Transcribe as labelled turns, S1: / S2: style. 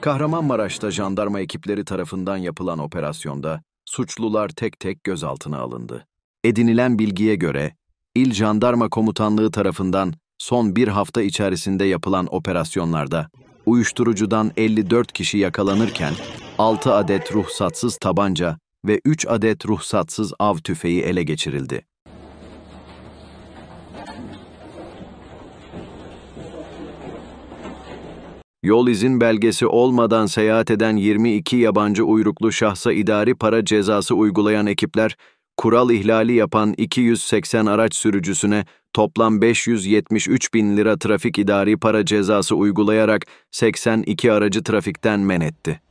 S1: Kahramanmaraş'ta jandarma ekipleri tarafından yapılan operasyonda suçlular tek tek gözaltına alındı. Edinilen bilgiye göre, il Jandarma Komutanlığı tarafından son bir hafta içerisinde yapılan operasyonlarda uyuşturucudan 54 kişi yakalanırken 6 adet ruhsatsız tabanca ve 3 adet ruhsatsız av tüfeği ele geçirildi. Yol izin belgesi olmadan seyahat eden 22 yabancı uyruklu şahsa idari para cezası uygulayan ekipler, kural ihlali yapan 280 araç sürücüsüne toplam 573 bin lira trafik idari para cezası uygulayarak 82 aracı trafikten men etti.